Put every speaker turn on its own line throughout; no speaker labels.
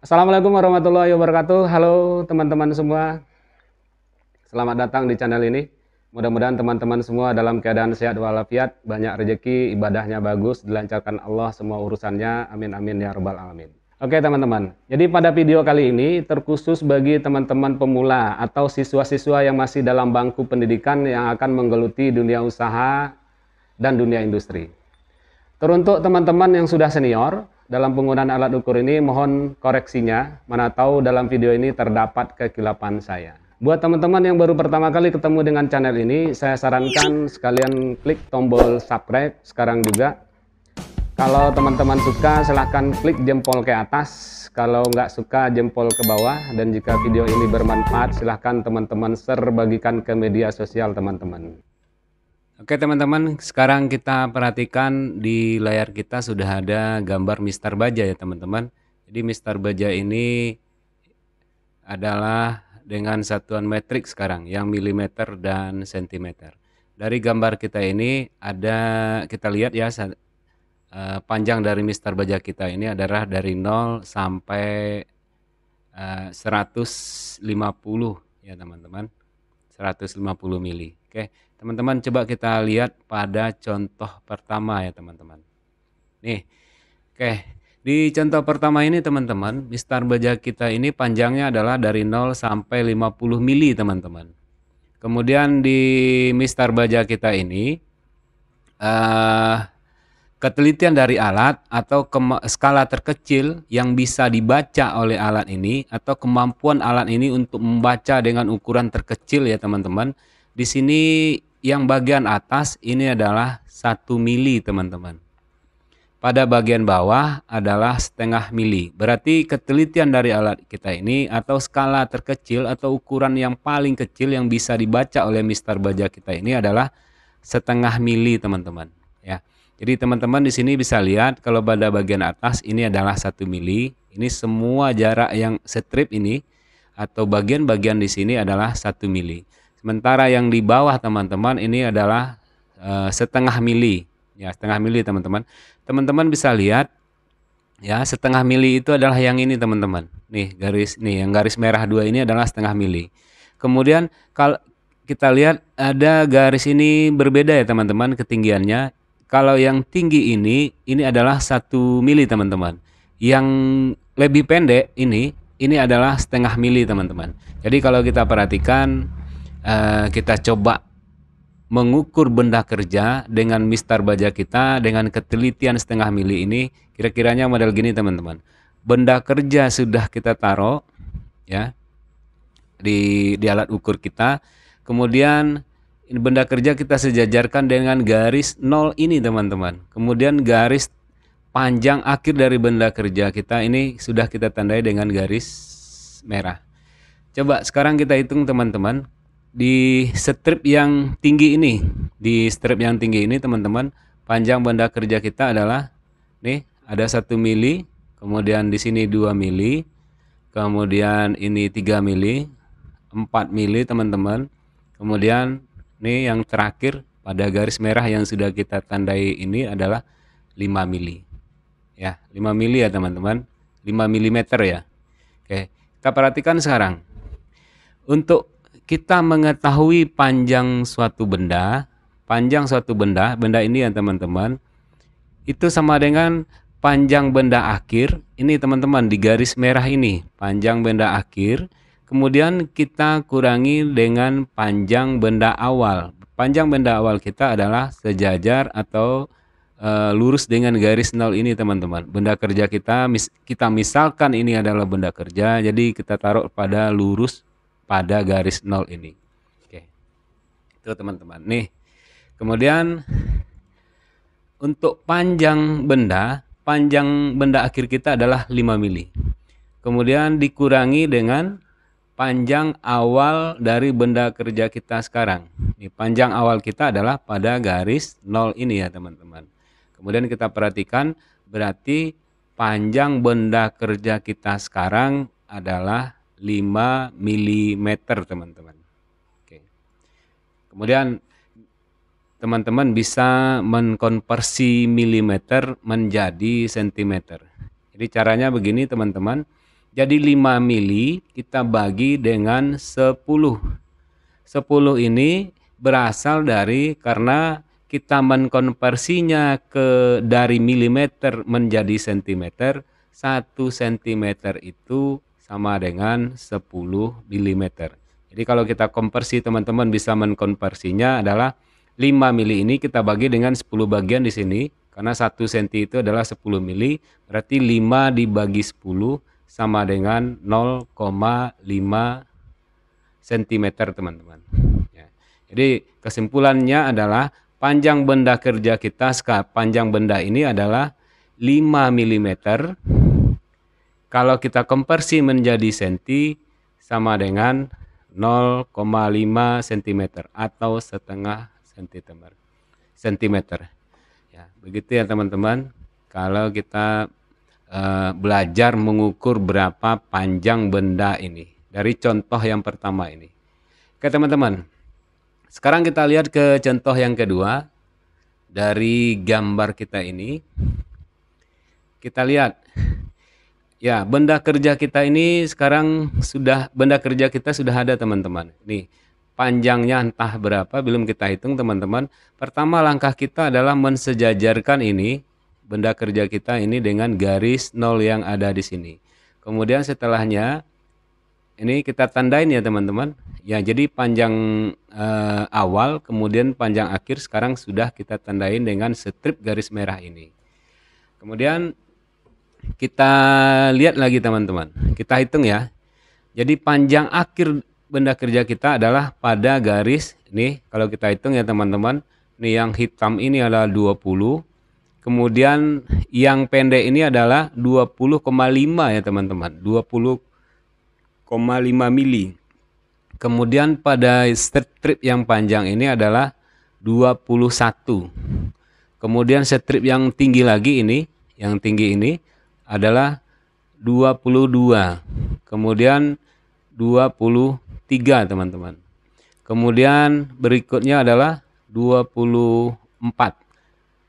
Assalamualaikum warahmatullahi wabarakatuh. Halo teman-teman semua. Selamat datang di channel ini. Mudah-mudahan teman-teman semua dalam keadaan sehat walafiat, banyak rezeki, ibadahnya bagus, dilancarkan Allah semua urusannya. Amin amin ya rabbal alamin. Oke teman-teman, jadi pada video kali ini terkhusus bagi teman-teman pemula atau siswa-siswa yang masih dalam bangku pendidikan yang akan menggeluti dunia usaha dan dunia industri. Teruntuk teman-teman yang sudah senior, dalam penggunaan alat ukur ini mohon koreksinya, mana tahu dalam video ini terdapat kekilapan saya. Buat teman-teman yang baru pertama kali ketemu dengan channel ini, saya sarankan sekalian klik tombol subscribe sekarang juga. Kalau teman-teman suka, silahkan klik jempol ke atas. Kalau nggak suka, jempol ke bawah. Dan jika video ini bermanfaat, silahkan teman-teman share bagikan ke media sosial teman-teman. Oke teman-teman, sekarang kita perhatikan di layar kita sudah ada gambar mister baja ya teman-teman. Jadi mister baja ini adalah dengan satuan metrik sekarang yang milimeter dan sentimeter. Dari gambar kita ini ada kita lihat ya eh, panjang dari mister baja kita ini adalah dari 0 sampai 150 eh, ya teman-teman. 150 mili. Oke, teman-teman coba kita lihat pada contoh pertama ya teman-teman. Nih, oke. Di contoh pertama ini teman-teman, mistar baja kita ini panjangnya adalah dari 0 sampai 50 mili teman-teman. Kemudian di mistar baja kita ini, uh, Ketelitian dari alat atau skala terkecil yang bisa dibaca oleh alat ini atau kemampuan alat ini untuk membaca dengan ukuran terkecil ya teman-teman. Di sini yang bagian atas ini adalah 1 mili teman-teman. Pada bagian bawah adalah setengah mili. Berarti ketelitian dari alat kita ini atau skala terkecil atau ukuran yang paling kecil yang bisa dibaca oleh Mister Baja kita ini adalah setengah mili teman-teman. Ya. Jadi teman-teman di sini bisa lihat kalau pada bagian atas ini adalah satu mili. Ini semua jarak yang strip ini atau bagian-bagian di sini adalah satu mili. Sementara yang di bawah teman-teman ini adalah uh, setengah mili. Ya, setengah mili teman-teman. Teman-teman bisa lihat ya, setengah mili itu adalah yang ini teman-teman. Nih, garis nih yang garis merah dua ini adalah setengah mili. Kemudian kalau kita lihat ada garis ini berbeda ya teman-teman ketinggiannya kalau yang tinggi ini, ini adalah satu mili teman-teman. Yang lebih pendek ini, ini adalah setengah mili teman-teman. Jadi kalau kita perhatikan, eh, kita coba mengukur benda kerja dengan mistar baja kita dengan ketelitian setengah mili ini, kira-kiranya model gini teman-teman. Benda kerja sudah kita taruh, ya, di di alat ukur kita. Kemudian benda kerja kita sejajarkan dengan garis nol ini teman-teman. Kemudian garis panjang akhir dari benda kerja kita ini sudah kita tandai dengan garis merah. Coba sekarang kita hitung teman-teman di strip yang tinggi ini, di strip yang tinggi ini teman-teman, panjang benda kerja kita adalah nih ada satu mili, kemudian di sini 2 mili, kemudian ini 3 mili, 4 mili teman-teman. Kemudian ini yang terakhir pada garis merah yang sudah kita tandai ini adalah 5 mili. Ya, 5 mili ya teman-teman. 5 mm ya. Oke, kita perhatikan sekarang. Untuk kita mengetahui panjang suatu benda, panjang suatu benda, benda ini ya teman-teman, itu sama dengan panjang benda akhir. Ini teman-teman di garis merah ini, panjang benda akhir Kemudian kita kurangi dengan panjang benda awal. Panjang benda awal kita adalah sejajar atau e, lurus dengan garis nol ini teman-teman. Benda kerja kita mis, kita misalkan ini adalah benda kerja, jadi kita taruh pada lurus pada garis nol ini. Oke. Itu teman-teman. Nih. Kemudian untuk panjang benda, panjang benda akhir kita adalah 5 mili. Kemudian dikurangi dengan panjang awal dari benda kerja kita sekarang. Ini panjang awal kita adalah pada garis 0 ini ya teman-teman. Kemudian kita perhatikan berarti panjang benda kerja kita sekarang adalah 5 mm teman-teman. Oke. Kemudian teman-teman bisa mengkonversi milimeter menjadi sentimeter. Jadi caranya begini teman-teman jadi 5 mili kita bagi dengan 10. 10 ini berasal dari karena kita mengkonversinya ke dari milimeter menjadi sentimeter, 1 sentimeter itu sama dengan 10 mm. Jadi kalau kita konversi teman-teman bisa mengkonversinya adalah 5 mili ini kita bagi dengan 10 bagian di sini karena 1 cm itu adalah 10 mili berarti 5 dibagi 10 sama dengan 0,5 cm teman-teman. Ya. Jadi kesimpulannya adalah panjang benda kerja kita, panjang benda ini adalah 5 mm. Kalau kita konversi menjadi senti sama dengan 0,5 cm atau setengah sentimeter. Sentimeter. Ya, begitu ya teman-teman. Kalau kita Eh, belajar mengukur berapa panjang benda ini. Dari contoh yang pertama ini. Oke teman-teman, sekarang kita lihat ke contoh yang kedua dari gambar kita ini. Kita lihat. Ya, benda kerja kita ini sekarang sudah benda kerja kita sudah ada teman-teman. Nih, panjangnya entah berapa belum kita hitung teman-teman. Pertama langkah kita adalah mensejajarkan ini benda kerja kita ini dengan garis nol yang ada di sini. Kemudian setelahnya ini kita tandain ya teman-teman. Ya jadi panjang eh, awal kemudian panjang akhir sekarang sudah kita tandain dengan strip garis merah ini. Kemudian kita lihat lagi teman-teman. Kita hitung ya. Jadi panjang akhir benda kerja kita adalah pada garis nih kalau kita hitung ya teman-teman. Nih yang hitam ini adalah 20, Kemudian yang pendek ini adalah 20,5 ya teman-teman, 20,5 mili. Kemudian pada strip yang panjang ini adalah 21. Kemudian strip yang tinggi lagi ini, yang tinggi ini adalah 22. Kemudian 23 teman-teman. Kemudian berikutnya adalah 24.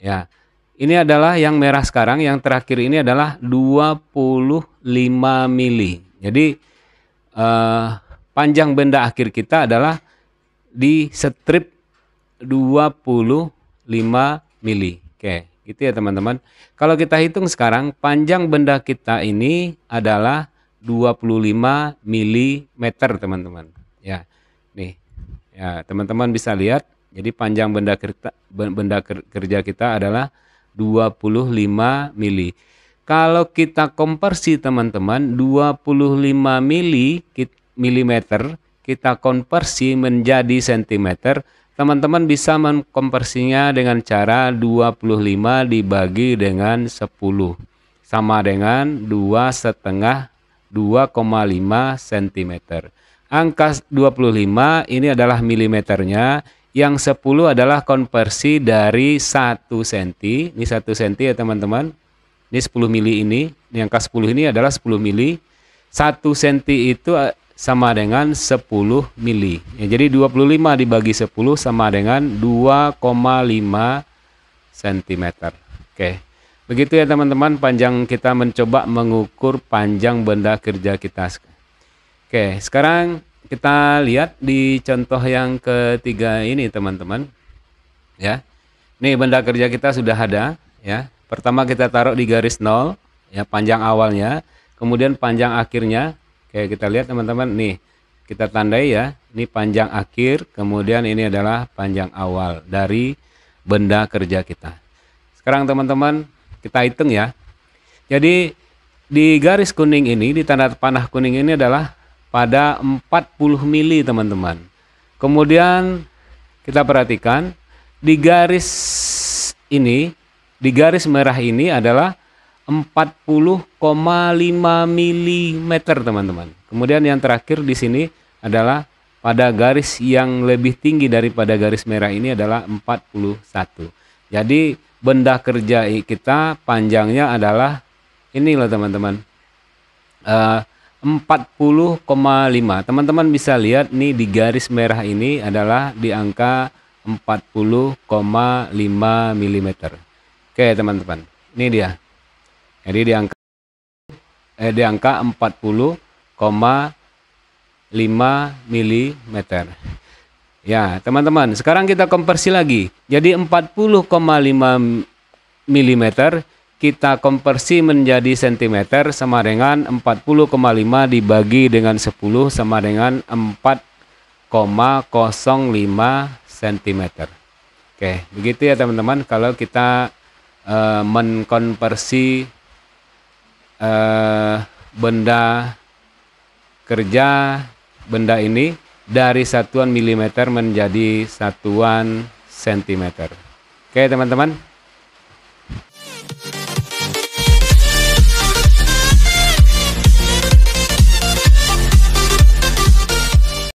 Ya. Ini adalah yang merah sekarang, yang terakhir ini adalah 25 mili. Jadi eh, panjang benda akhir kita adalah di strip 25 mili. Oke, gitu ya teman-teman. Kalau kita hitung sekarang, panjang benda kita ini adalah 25 mm teman-teman. Ya, nih. Ya, teman-teman bisa lihat. Jadi panjang benda kerja, benda kerja kita adalah 25 mili. Kalau kita konversi teman-teman 25 mili milimeter kita konversi menjadi sentimeter teman-teman bisa mengkonversinya dengan cara 25 dibagi dengan 10 sama dengan 2 setengah 2,5 cm. Angka 25 ini adalah milimeternya yang 10 adalah konversi dari 1 cm. Ini 1 cm ya teman-teman. Ini 10 mili ini. Ini angka 10 ini adalah 10 mili. 1 cm itu eh, sama dengan 10 mili. Ya, jadi 25 dibagi 10 sama dengan 2,5 cm. Oke. Begitu ya teman-teman panjang kita mencoba mengukur panjang benda kerja kita. Oke, sekarang kita lihat di contoh yang ketiga ini teman-teman ya ini benda kerja kita sudah ada ya pertama kita taruh di garis nol ya panjang awalnya kemudian panjang akhirnya kayak kita lihat teman-teman nih kita tandai ya ini panjang akhir kemudian ini adalah panjang awal dari benda kerja kita sekarang teman-teman kita hitung ya jadi di garis kuning ini di tanda panah kuning ini adalah pada 40 mili teman-teman. Kemudian kita perhatikan di garis ini, di garis merah ini adalah 40,5 mm teman-teman. Kemudian yang terakhir di sini adalah pada garis yang lebih tinggi daripada garis merah ini adalah 41. Jadi benda kerja kita panjangnya adalah ini loh teman-teman. Uh, 40,5. Teman-teman bisa lihat nih di garis merah ini adalah di angka 40,5 mm. Oke, teman-teman. Ini dia. Jadi di angka eh di angka 40,5 mm. Ya, teman-teman, sekarang kita konversi lagi. Jadi 40,5 mm kita konversi menjadi cm sama dengan 40,5 dibagi dengan 10 sama dengan 4,05 cm. Oke, begitu ya teman-teman kalau kita uh, eh, mengkonversi uh, eh, benda kerja benda ini dari satuan milimeter menjadi satuan sentimeter. Oke, teman-teman.